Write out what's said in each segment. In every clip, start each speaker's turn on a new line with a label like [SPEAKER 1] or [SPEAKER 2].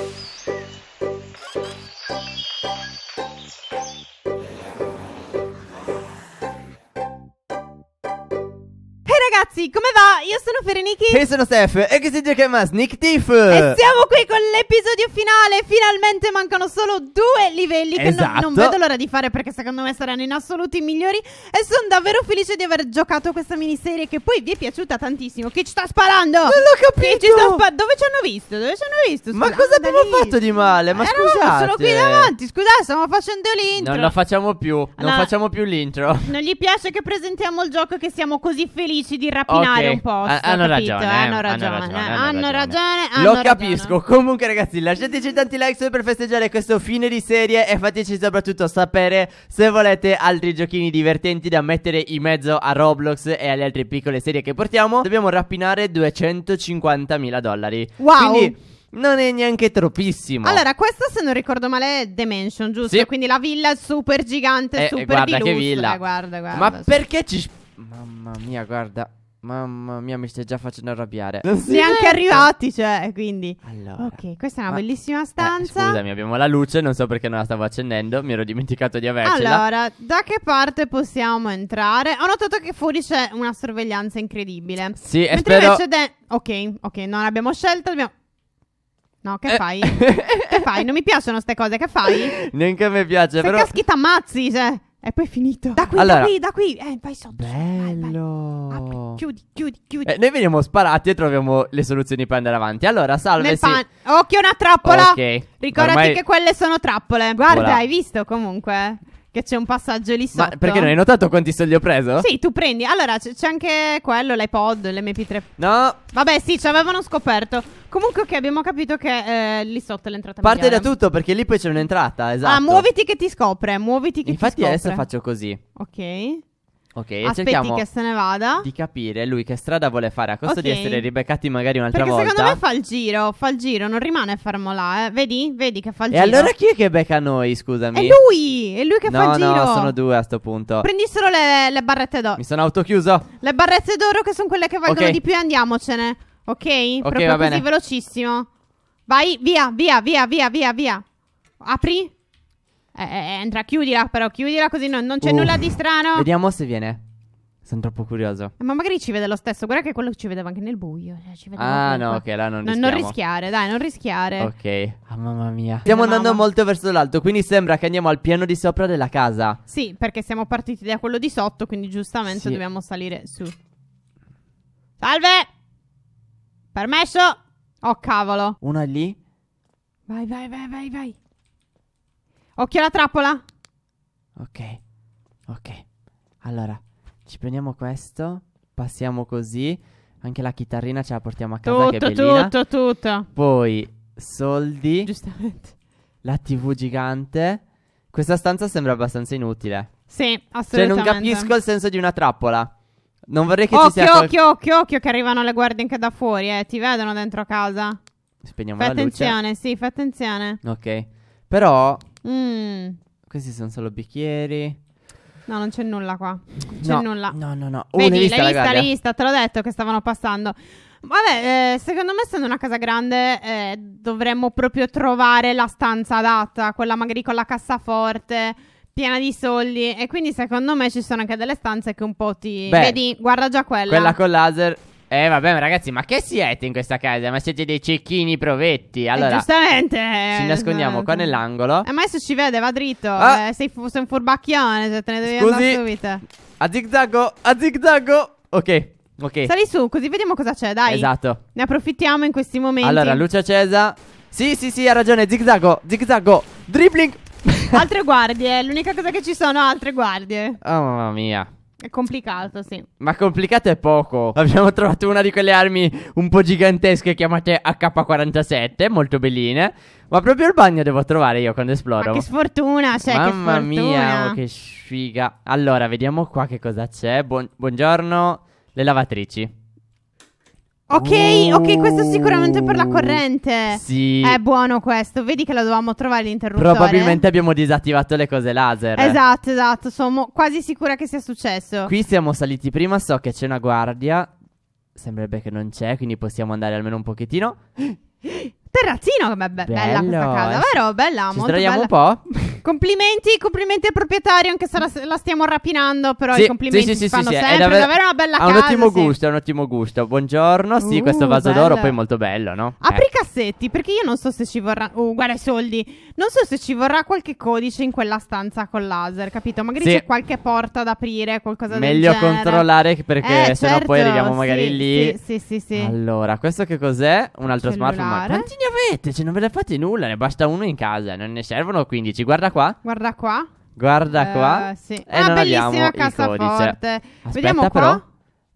[SPEAKER 1] Thank you. ragazzi, come va? Io sono Ferenichi. Io sono Steph.
[SPEAKER 2] E che si chiama Sneak Nick E siamo
[SPEAKER 1] qui con l'episodio finale. Finalmente mancano solo due livelli. Che non, non, esatto. vedo l'ora di fare perché secondo me saranno in assoluto i migliori. E sono davvero felice di aver giocato questa miniserie che poi vi è piaciuta tantissimo. Chi ci sta sparando? Non l'ho capito. Spa- dove ci hanno visto? Dove ci hanno visto? Scusate, Ma cosa abbiamo fatto di male? Ma Eravamo scusate. Sono qui davanti. Scusate, stiamo facendo l'intro. Non lo
[SPEAKER 2] facciamo più. Non allora, facciamo più l'intro.
[SPEAKER 1] Non gli piace che presentiamo il gioco che siamo così felici di raccontare rapinare okay. un po'. Ah, hanno, ragione, eh, hanno, ragione, hanno, ragione, eh, hanno ragione. Hanno ragione. Hanno Lo capisco.
[SPEAKER 2] Comunque, ragazzi, lasciateci tanti like solo per festeggiare questo fine di serie. E fateci soprattutto sapere se volete altri giochini divertenti da mettere in mezzo a Roblox e alle altre piccole serie che portiamo. Dobbiamo rapinare 250.000 dollari. Wow. Quindi, non è neanche troppissimo. Allora,
[SPEAKER 1] questa se non ricordo male è The Mansion, giusto? Sì. Quindi la villa super gigante, eh, super guarda di lusso. Che villa. Eh, guarda, guarda, Ma super... perché ci...
[SPEAKER 2] Mamma mia, guarda. Mamma mia, mi stai già facendo arrabbiare. Non si Neanche vede.
[SPEAKER 1] arrivati, cioè, quindi. Allora. Ok, questa è una ma... bellissima stanza. Eh,
[SPEAKER 2] scusami, abbiamo la luce, non so perché non la stavo accendendo, mi ero dimenticato di avercela.
[SPEAKER 1] Allora, da che parte possiamo entrare? Ho notato che fuori c'è una sorveglianza incredibile. Sì, è Mentre spero... invece de... Ok, ok, non abbiamo scelta, dobbiamo... No, che eh. fai? che fai? Non mi piacciono queste cose, che fai?
[SPEAKER 2] Neanche a me piace, Se però... Se caschi
[SPEAKER 1] t'ammazzi, cioè... E poi è finito. Da qui, Allora- da qui, da qui. Eh, vai sotto. sotto, vai, vai. Apri, Bello. Ah, chiudi, chiudi,
[SPEAKER 2] chiudi. Eh, noi veniamo sparati e troviamo le soluzioni per andare avanti. Allora, salve. sì. pan.
[SPEAKER 1] Occhio, una trappola. Ok.
[SPEAKER 2] Ricordati Ormai- che
[SPEAKER 1] quelle sono trappole. Guarda, Voilà. hai visto comunque che c'è un passaggio lì sotto. Ma perché non hai
[SPEAKER 2] notato quanti soldi ho preso? Sì,
[SPEAKER 1] tu prendi. Allora, c- c'è anche quello, l'iPod, l'MP3. No. Vabbè, sì, ci avevano scoperto. Comunque, ok, abbiamo capito che eh, lì sotto è l'entrata Parte migliore. da
[SPEAKER 2] tutto, perché lì poi c'è un'entrata, ah, esatto. Ah,
[SPEAKER 1] muoviti che ti scopre, muoviti che Infatti ti scopre. Infatti adesso faccio così. Ok.
[SPEAKER 2] Ok, cerchiamo Aspetti che
[SPEAKER 1] se ne vada.
[SPEAKER 2] di capire lui che strada vuole fare a costo di essere ribeccati magari un'altra Perché volta. secondo me fa
[SPEAKER 1] il giro, fa il giro, non rimane fermo là, eh. Vedi? Vedi che fa il e giro. allora chi
[SPEAKER 2] è che becca noi, scusami? È
[SPEAKER 1] lui, è lui che fa no, giro. no, sono
[SPEAKER 2] due a sto punto. Prendi
[SPEAKER 1] solo le, le barrette d'oro. Mi
[SPEAKER 2] sono autochiuso.
[SPEAKER 1] Le barrette d'oro che sono quelle che valgono Ok. di più e andiamocene. Ok? Proprio va bene. così velocissimo. Vai, via, via, via, via, via, via. Apri. Eh, eh, eh, entra, chiudila, però chiudila così non, non c'è Uh, nulla di strano. Vediamo
[SPEAKER 2] se viene. Sono troppo curioso.
[SPEAKER 1] Eh, ma magari ci vede lo stesso. Guarda che quello ci vedeva anche nel buio. Cioè, ci Ah, no, ok, là non non, non rischiare, dai, non rischiare.
[SPEAKER 2] Ok. Ah, mamma mia. Stiamo mamma. andando molto verso l'alto, quindi sembra che andiamo al piano di sopra della casa.
[SPEAKER 1] Sì, perché siamo partiti da quello di sotto, quindi giustamente Sì. dobbiamo salire su. Salve! Permesso? Oh, cavolo. Una lì. Vai, vai, vai, vai, vai. Occhio alla trappola.
[SPEAKER 2] Ok. Ok. Allora, ci prendiamo questo. Passiamo così. Anche la chitarrina ce la portiamo a casa. Tutto, che tutto, tutto. Poi soldi. Giustamente. La TV gigante. Questa stanza sembra abbastanza inutile. Sì, assolutamente. Cioè, non capisco il senso di una trappola. Non vorrei che occhio, ci sia. Occhio, qual...
[SPEAKER 1] occhio, occhio, che arrivano le guardie anche da fuori, eh. Ti vedono dentro casa.
[SPEAKER 2] Spegniamo fai la luce. Fai attenzione,
[SPEAKER 1] sì, fai attenzione.
[SPEAKER 2] Ok. Però Mm. Questi sono solo bicchieri.
[SPEAKER 1] No, non c'è nulla qua. C'è no, nulla. No, no, no. Oh, Vedi, l'hai vista, l'hai vista, te l'ho detto che stavano passando. Vabbè, eh, secondo me essendo una casa grande eh, dovremmo proprio trovare la stanza adatta, quella magari con la cassaforte piena di soldi e quindi secondo me ci sono anche delle stanze che un po' ti... Beh, Vedi, guarda già quella. Quella con
[SPEAKER 2] laser eh vabbè ragazzi ma che siete in questa casa? Ma siete dei cecchini provetti eh, Allora eh, Giustamente Ci nascondiamo qua esatto. nell'angolo Eh
[SPEAKER 1] ma adesso ci vede va dritto ah. eh, sei, sei, un furbacchione cioè, Te ne devi Scusi. andare subito
[SPEAKER 2] A zigzaggo A zigzaggo Ok Ok Sali
[SPEAKER 1] su così vediamo cosa c'è dai Esatto Ne approfittiamo in questi momenti Allora luce
[SPEAKER 2] accesa Sì sì sì ha ragione Zigzaggo Zigzaggo
[SPEAKER 1] Dribbling Altre guardie L'unica cosa che ci sono Altre guardie
[SPEAKER 2] Oh mamma mia
[SPEAKER 1] è complicato, sì.
[SPEAKER 2] Ma complicato è poco. Abbiamo trovato una di quelle armi un po' gigantesche chiamate AK-47, molto belline. Ma proprio il bagno devo trovare io quando esploro. Ma che
[SPEAKER 1] sfortuna, cioè, Mamma che sfortuna. mia, oh, che
[SPEAKER 2] sfiga. Allora, vediamo qua che cosa c'è. Buon- buongiorno, le lavatrici.
[SPEAKER 1] Ok, ok, questo sicuramente per la uh, corrente. Sì. È buono questo. Vedi che lo dovevamo trovare l'interruttore. Probabilmente
[SPEAKER 2] abbiamo disattivato le cose laser.
[SPEAKER 1] Esatto, esatto. Sono quasi sicura che sia successo. Qui
[SPEAKER 2] siamo saliti prima, so che c'è una guardia. Sembrerebbe che non c'è, quindi possiamo andare almeno un pochettino.
[SPEAKER 1] Terrazzino, beh, be- bella questa casa, eh, vero? Bella, Ci molto sdraiamo un po'? Complimenti, complimenti al proprietario, anche se la, la stiamo rapinando, però sì, i complimenti sì, sì, si sì, fanno sì, sempre, è davvero, davvero una bella ha casa. Ha un ottimo gusto,
[SPEAKER 2] ha un ottimo gusto. Buongiorno, sì, uh, questo vaso bello. d'oro poi molto bello, no? Apri eh. i
[SPEAKER 1] cassetti, perché io non so se ci vorrà... Oh, guarda i soldi! Non so se ci vorrà qualche codice in quella stanza con laser, capito? Magari c'è qualche porta da aprire, qualcosa Meglio del genere. Meglio controllare
[SPEAKER 2] perché eh, sennò certo, poi arriviamo magari lì. Sì, sì, sì, Allora, questo che cos'è? Un altro Cellulare. smartphone. Ma quanti ne avete? Cioè non ve ne fate nulla, ne basta uno in casa, non ne servono 15. Guarda Guarda qua.
[SPEAKER 1] Guarda qua.
[SPEAKER 2] Guarda eh, qua. Sì. E ah, non abbiamo cassaforte. Aspetta, Vediamo qua. Però,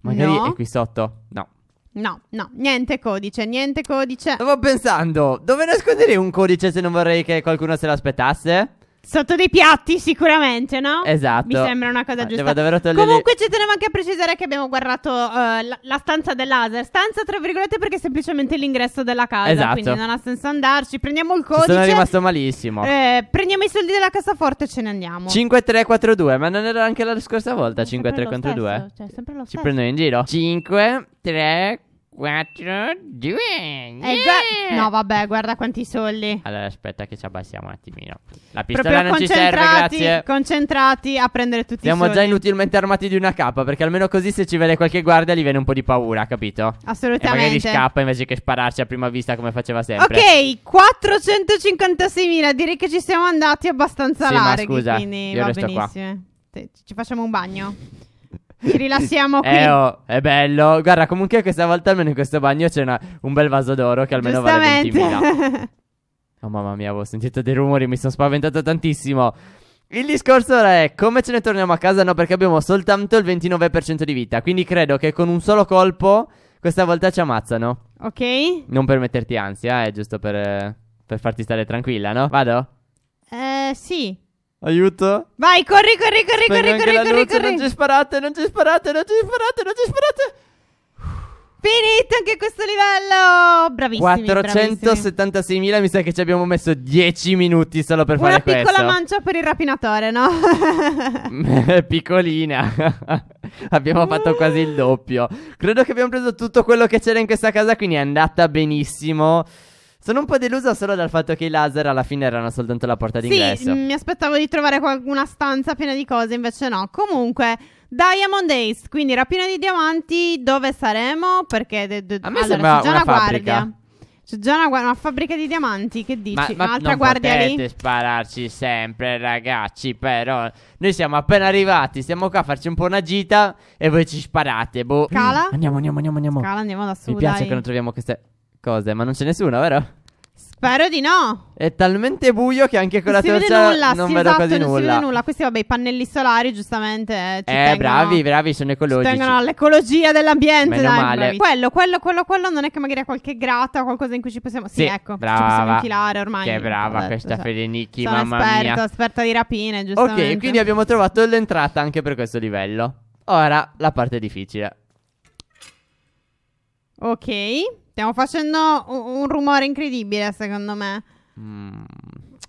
[SPEAKER 2] magari no. è qui sotto. No.
[SPEAKER 1] No, no, niente codice, niente codice. Stavo pensando, dove nasconderei
[SPEAKER 2] un codice se non vorrei che qualcuno se l'aspettasse?
[SPEAKER 1] Sotto dei piatti sicuramente, no?
[SPEAKER 2] Esatto. Mi sembra una cosa ah, giusta. Devo davvero togliere... Comunque
[SPEAKER 1] ci tenevo anche a precisare che abbiamo guardato uh, la, la, stanza del laser. Stanza tra virgolette perché è semplicemente l'ingresso della casa, esatto. quindi non ha senso andarci. Prendiamo il codice. Ci sono rimasto
[SPEAKER 2] malissimo.
[SPEAKER 1] Eh, prendiamo i soldi della cassaforte e ce ne andiamo.
[SPEAKER 2] 5-3-4-2. ma non era anche la scorsa volta 5 3 4 5342? Cioè, sempre lo stesso. Cioè, ci prendo in giro. 5 3 4
[SPEAKER 1] 4, 2. Eh, yeah! No, vabbè, guarda quanti soldi.
[SPEAKER 2] Allora, aspetta che ci abbassiamo un attimino. La pistola Proprio non ci serve, grazie.
[SPEAKER 1] Concentrati a prendere tutti Siamo i soldi. Siamo già
[SPEAKER 2] inutilmente armati di una cappa, perché almeno così se ci vede qualche guardia gli viene un po' di paura, capito?
[SPEAKER 1] Assolutamente. E magari scappa
[SPEAKER 2] invece che spararci a prima vista come faceva sempre. Ok,
[SPEAKER 1] 456.000, direi che ci siamo andati abbastanza sì, larghi, ma scusa,
[SPEAKER 2] quindi io va benissimo.
[SPEAKER 1] Qua. Ci facciamo un bagno. Ci rilassiamo qui. Eh, oh,
[SPEAKER 2] è bello. Guarda, comunque questa volta almeno in questo bagno c'è una, un bel vaso d'oro che almeno vale 20.000. oh mamma mia, avevo sentito dei rumori, mi sono spaventato tantissimo. Il discorso ora è come ce ne torniamo a casa? No, perché abbiamo soltanto il 29% di vita, quindi credo che con un solo colpo questa volta ci ammazzano. Ok. Non per metterti ansia, è eh, giusto per, eh, per farti stare tranquilla, no? Vado?
[SPEAKER 1] Eh, sì.
[SPEAKER 2] Aiuto.
[SPEAKER 1] Vai, corri, corri, corri, Spengo corri, corri, corri, corri, Non ci sparate, non ci sparate, non ci sparate, non ci sparate. Finito anche questo livello! Bravissimo!
[SPEAKER 2] 476.000, mi sa che ci abbiamo messo 10 minuti solo per Una fare questo. Una piccola
[SPEAKER 1] mancia per il rapinatore, no?
[SPEAKER 2] Piccolina. abbiamo fatto quasi il doppio. Credo che abbiamo preso tutto quello che c'era in questa casa, quindi è andata benissimo. Sono un po' delusa solo dal fatto che i laser alla fine erano soltanto la porta d'ingresso. Sì, mm,
[SPEAKER 1] mi aspettavo di trovare una stanza piena di cose, invece no. Comunque, Diamond Ace, quindi rapina di diamanti, dove saremo? Perché de- de- a me allora, sembra c'è una, una guardia. C'è già una, una, fabbrica di diamanti, che dici? Ma, ma Un'altra guardia lì? Non potete
[SPEAKER 2] spararci sempre, ragazzi, però... Noi siamo appena arrivati, siamo qua a farci un po' una gita e voi ci sparate, boh. Cala?
[SPEAKER 1] Mm. Andiamo, andiamo, andiamo, andiamo. Cala, andiamo da su, Mi piace dai. che non
[SPEAKER 2] troviamo queste cose, ma non c'è nessuno, vero?
[SPEAKER 1] Spero di no.
[SPEAKER 2] È talmente buio che anche con non la torcia nulla, non sì, vedo esatto, quasi non nulla. Non si vede nulla.
[SPEAKER 1] Questi, vabbè, i pannelli solari, giustamente. eh, eh tengono, bravi,
[SPEAKER 2] bravi, sono ecologici. Ci tengono
[SPEAKER 1] all'ecologia dell'ambiente. Meno dai, male. Quello, quello, quello, quello. Non è che magari ha qualche grata o qualcosa in cui ci possiamo. Sì, Sì, ecco. Ci possiamo infilare ormai. Che brava Ho questa cioè, Federnicchi, Sono mamma esperta, mia. esperta di rapine, giustamente. Ok, quindi
[SPEAKER 2] abbiamo trovato l'entrata anche per questo livello. Ora la parte difficile.
[SPEAKER 1] Ok. Stiamo facendo un, un rumore incredibile, secondo me. Mm.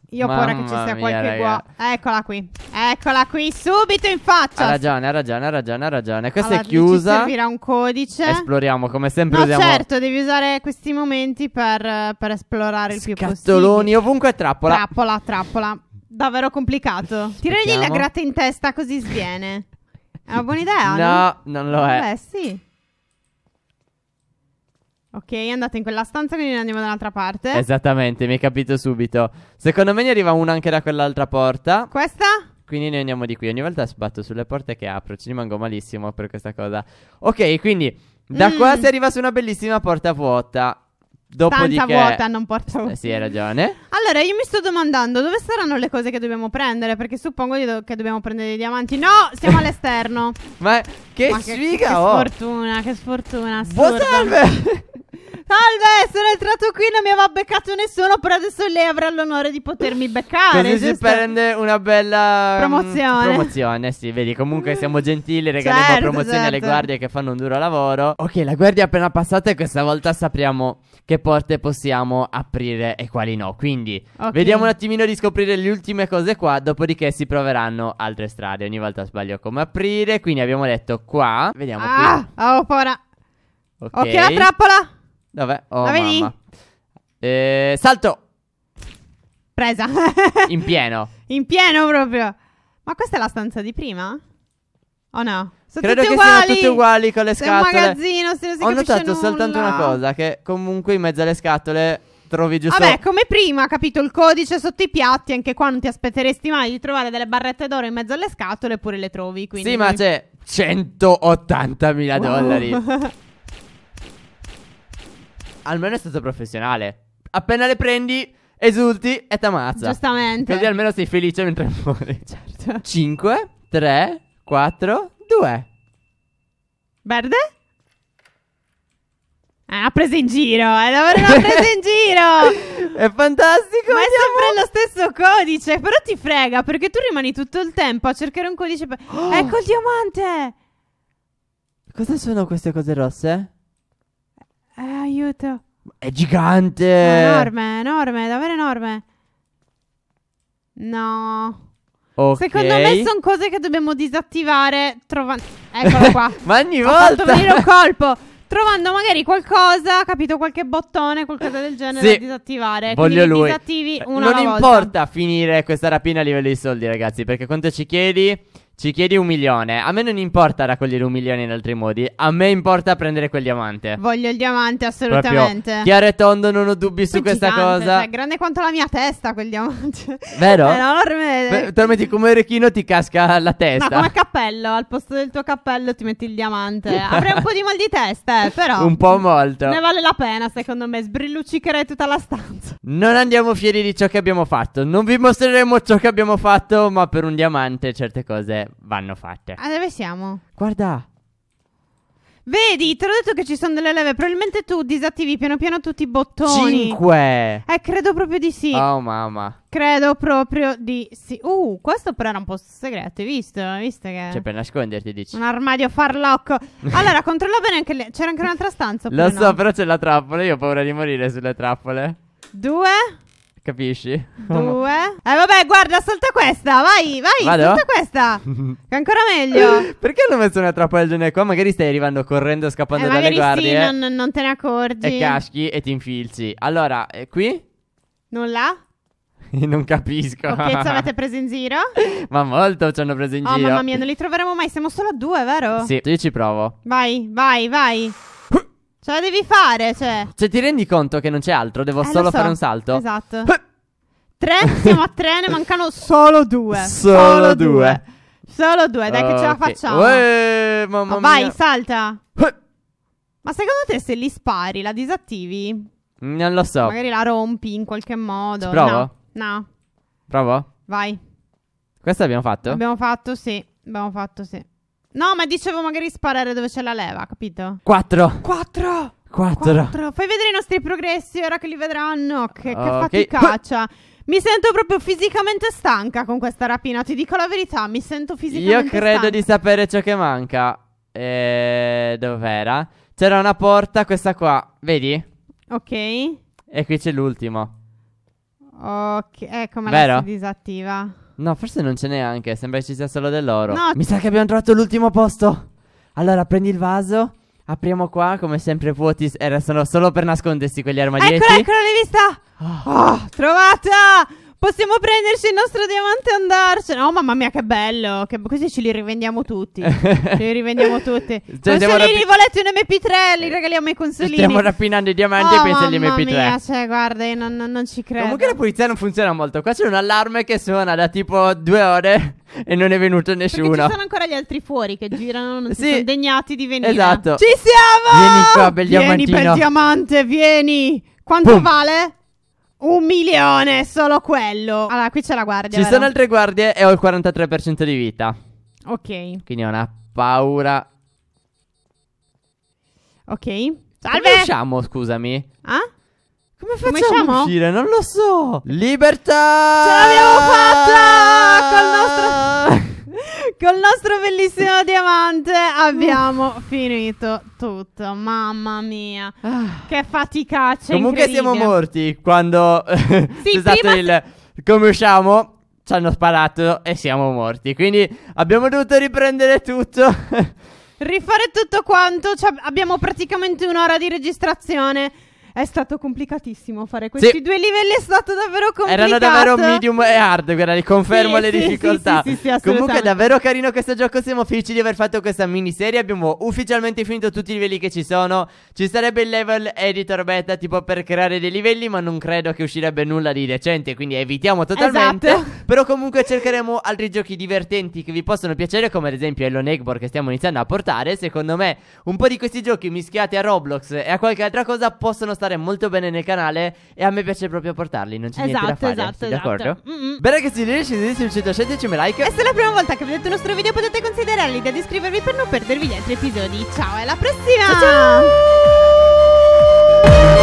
[SPEAKER 1] Io ho paura che ci sia qualche guaio. Eccola qui. Eccola qui, subito in faccia. Ha ragione,
[SPEAKER 2] ha ragione, ha ragione, ha ragione. Questa allora, è chiusa. Ci servirà
[SPEAKER 1] un codice.
[SPEAKER 2] Esploriamo come sempre. No, usiamo... certo,
[SPEAKER 1] devi usare questi momenti per, per esplorare il più possibile. Scattoloni
[SPEAKER 2] ovunque trappola.
[SPEAKER 1] Trappola, trappola. Davvero complicato. Tiragli la gratta in testa così sviene. È una buona idea? No, no? non lo è. Beh, sì. Ok, andate in quella stanza quindi andiamo dall'altra parte.
[SPEAKER 2] Esattamente, mi hai capito subito. Secondo me ne arriva una anche da quell'altra porta. Questa? Quindi noi andiamo di qui. Ogni volta sbatto sulle porte che apro, ci rimango malissimo per questa cosa. Ok, quindi da mm. qua si arriva su una bellissima porta vuota. Dopodiché... Stanza vuota, non
[SPEAKER 1] porta vuota. Eh, sì, hai ragione. Allora, io mi sto domandando dove saranno le cose che dobbiamo prendere, perché suppongo do- che dobbiamo prendere dei diamanti. No, siamo all'esterno.
[SPEAKER 2] Ma che Ma sfiga che, che oh.
[SPEAKER 1] sfortuna, che sfortuna. Assurda. Buon salve! Salve, sono entrato qui, non mi aveva beccato nessuno, però adesso lei avrà l'onore di potermi beccare. Così giusto? si
[SPEAKER 2] prende una bella mm, promozione. Um, promozione, sì, vedi, comunque mm. siamo gentili, regaliamo certo, promozioni certo. alle guardie che fanno un duro lavoro. Ok, la guardia è appena passata e questa volta sapriamo che porte possiamo aprire e quali no. Quindi okay. vediamo un attimino di scoprire le ultime cose qua, dopodiché si proveranno altre strade. Ogni volta sbaglio come aprire, quindi abbiamo detto qua. Vediamo ah,
[SPEAKER 1] qui. Ah, ho oh, paura.
[SPEAKER 2] Ok, la trappola. Dov'è? Oh, mamma. Eh, salto.
[SPEAKER 1] Presa. In pieno. In pieno proprio. Ma questa è la stanza di prima? O oh no? Sono Credo che uguali. siano tutte uguali con le Sei scatole. È un magazzino, se non si Ho notato nulla. soltanto una cosa,
[SPEAKER 2] che comunque in mezzo alle scatole trovi giusto... Vabbè,
[SPEAKER 1] come prima, capito, il codice sotto i piatti, anche qua non ti aspetteresti mai di trovare delle barrette d'oro in mezzo alle scatole, eppure le trovi, quindi... Sì, ma c'è
[SPEAKER 2] 180.000 dollari. almeno è stato professionale.
[SPEAKER 1] Appena le prendi,
[SPEAKER 2] esulti e t'ammazza. Giustamente. Così almeno sei felice mentre muori. Certo. 5, 3, 4, 2.
[SPEAKER 1] Verde? Ah, presa in giro, eh, l'avremmo presa in giro. È fantastico. Ma andiamo. è sempre lo stesso codice, però ti frega perché tu rimani tutto il tempo a cercare un codice. Per... Oh. Ecco il diamante.
[SPEAKER 2] Cosa sono queste cose rosse?
[SPEAKER 1] Eh, aiuto.
[SPEAKER 2] È gigante. È enorme,
[SPEAKER 1] enorme, davvero enorme. No. Okay. Secondo me sono cose che dobbiamo disattivare. Trova... Eccolo qua. Ma ogni volta. Ho fatto venire un colpo. Trovando magari qualcosa, capito? Qualche bottone, qualcosa del genere sì. da disattivare. Voglio lui. Disattivi eh, una non importa volta.
[SPEAKER 2] finire questa rapina a livello di soldi, ragazzi. Perché quanto ci chiedi? Ci chiedi un milione. A me non importa raccogliere un milione in altri modi. A me importa prendere quel diamante.
[SPEAKER 1] Voglio il diamante, assolutamente. Proprio chiaro
[SPEAKER 2] e tondo, non ho dubbi su questa cosa. Cioè, è
[SPEAKER 1] grande quanto la mia testa quel diamante. Vero? È enorme. Beh,
[SPEAKER 2] te lo metti come orecchino, ti casca la testa. No, come
[SPEAKER 1] cappello. Al posto del tuo cappello ti metti il diamante. Avrei un po' di mal di testa, eh, però. Un po'
[SPEAKER 2] molto. Ne
[SPEAKER 1] vale la pena, secondo me. Sbrilluccicherei tutta la stanza.
[SPEAKER 2] Non andiamo fieri di ciò che abbiamo fatto. Non vi mostreremo ciò che abbiamo fatto, ma per un diamante certe cose vanno fatte. Ah,
[SPEAKER 1] dove siamo? Guarda. Vedi, te l'ho detto che ci sono delle leve. Probabilmente tu disattivi piano piano tutti i bottoni.
[SPEAKER 2] Cinque.
[SPEAKER 1] Eh, credo proprio di sì. Oh,
[SPEAKER 2] mamma.
[SPEAKER 1] Credo proprio di sì. Uh, questo però era un posto segreto, hai visto? Hai visto che... Cioè,
[SPEAKER 2] per nasconderti, dici. Un
[SPEAKER 1] armadio farlocco. Allora, controlla bene anche le... C'era anche un'altra stanza. Lo no? so,
[SPEAKER 2] però c'è la trappola. Io ho paura di morire sulle trappole.
[SPEAKER 1] Due.
[SPEAKER 2] Capisci? Due.
[SPEAKER 1] Eh vabbè, guarda, salta questa. Vai, vai, Vado? salta questa. Che ancora meglio.
[SPEAKER 2] Perché hanno messo una trappola del genere qua? Magari stai arrivando correndo, scappando eh, dalle guardie. Sì, eh. non,
[SPEAKER 1] non te ne accorgi. E caschi
[SPEAKER 2] e ti infilzi. Allora, eh, qui? Nulla? non capisco. Che pezzo avete
[SPEAKER 1] preso in giro?
[SPEAKER 2] Ma molto ci hanno preso in oh, giro. Oh, mamma mia, non
[SPEAKER 1] li troveremo mai. Siamo solo a due, vero? Sì,
[SPEAKER 2] io ci provo.
[SPEAKER 1] Vai, vai, vai. Ce la devi fare, cioè.
[SPEAKER 2] Cioè, ti rendi conto che non c'è altro? Devo eh, solo so. fare un salto?
[SPEAKER 1] Esatto. Eh. tre, siamo a tre, ne mancano solo due. Solo, solo due. Solo due, dai, okay. che ce la facciamo. Uè, eh, mamma oh, vai, mia. salta. Eh. Ma secondo te se li spari, la disattivi?
[SPEAKER 2] Non lo so. Magari
[SPEAKER 1] la rompi in qualche modo. Ci provo? No. no. Provo? Vai.
[SPEAKER 2] Questo abbiamo fatto? Abbiamo
[SPEAKER 1] fatto, sì. Abbiamo fatto, sì. No, ma dicevo magari sparare dove c'è la leva, capito? 4. 4. 4. Fai vedere i nostri progressi ora che li vedranno. Che, okay. che faticaccia. Cioè. Mi sento proprio fisicamente stanca con questa rapina. Ti dico la verità, mi sento fisicamente stanca. Io credo stanca. di
[SPEAKER 2] sapere ciò che manca. Eh, dov'era? C'era una porta, questa qua. Vedi?
[SPEAKER 1] Ok. E
[SPEAKER 2] qui c'è l'ultimo.
[SPEAKER 1] Ok, ecco, ma la si disattiva.
[SPEAKER 2] No, forse non ce n'è neanche, sembra che ci sia solo dell'oro. No. Mi sa che abbiamo trovato l'ultimo posto. Allora, prendi il vaso. Apriamo qua, come sempre vuoti s- Era solo, per nascondersi quegli armadietti. Eccola, eccola,
[SPEAKER 1] l'hai vista! Ah. Oh, trovata! Possiamo prenderci il nostro diamante e andarsene. Oh, mamma mia, che bello. Che... Così ce li rivendiamo tutti. ce li rivendiamo tutti. Cioè, consolini, rapi- volete un MP3? Li regaliamo ai consolini. Stiamo
[SPEAKER 2] rapinando i diamanti oh, e pensa agli MP3. Mia,
[SPEAKER 1] cioè, guarda, io non, non, non ci credo. Comunque
[SPEAKER 2] la polizia non funziona molto. Qua c'è un allarme che suona da tipo due ore e non è venuto nessuno. Perché ci sono
[SPEAKER 1] ancora gli altri fuori che girano, non sì, si sono degnati di venire. Esatto. Ci siamo! Vieni qua, bel vieni diamantino. Vieni per diamante, vieni. Quanto Pum. vale? Un milione, solo quello. Allora, qui c'è la guardia. Ci vero? sono altre
[SPEAKER 2] guardie e ho il 43% di vita. Ok. Quindi ho una paura.
[SPEAKER 1] Ok. Salve. Come usciamo,
[SPEAKER 2] scusami?
[SPEAKER 1] Ah? Come facciamo Come a uscire? Non lo so. Libertà! Ce l'abbiamo fatta! Col nostro... Col nostro bellissimo diamante abbiamo finito tutto. Mamma mia, ah. che faticaccia. Comunque siamo
[SPEAKER 2] morti quando sì, c'è stato il come usciamo. Ci hanno sparato e siamo morti. Quindi abbiamo
[SPEAKER 1] dovuto riprendere tutto. Rifare tutto quanto. Cioè abbiamo praticamente un'ora di registrazione. È stato complicatissimo fare questi sì. due livelli, è stato davvero complicato. Erano davvero medium
[SPEAKER 2] e hard, guarda, confermo sì, le sì, difficoltà. Comunque è davvero carino questo gioco, siamo felici di aver fatto questa miniserie, abbiamo ufficialmente finito tutti i livelli che ci sono. Ci sarebbe il level editor beta tipo per creare dei livelli, ma non credo che uscirebbe nulla di decente, quindi evitiamo totalmente. Esatto. Però comunque cercheremo altri giochi divertenti che vi possono piacere, come ad esempio Elon Eggbor che stiamo iniziando a portare. Secondo me un po' di questi giochi mischiati a Roblox e a qualche altra cosa possono stare stare molto bene nel canale e a me piace proprio portarli, non c'è esatto, niente da esatto, fare. Esatto, sì, esatto. D'accordo?
[SPEAKER 1] Mm-hmm. Bene ragazzi, iscrivetevi un 116 me like. E se è la prima volta che vedete il nostro video potete considerare l'idea di iscrivervi per non perdervi gli altri episodi. Ciao, e alla prossima! ciao! ciao!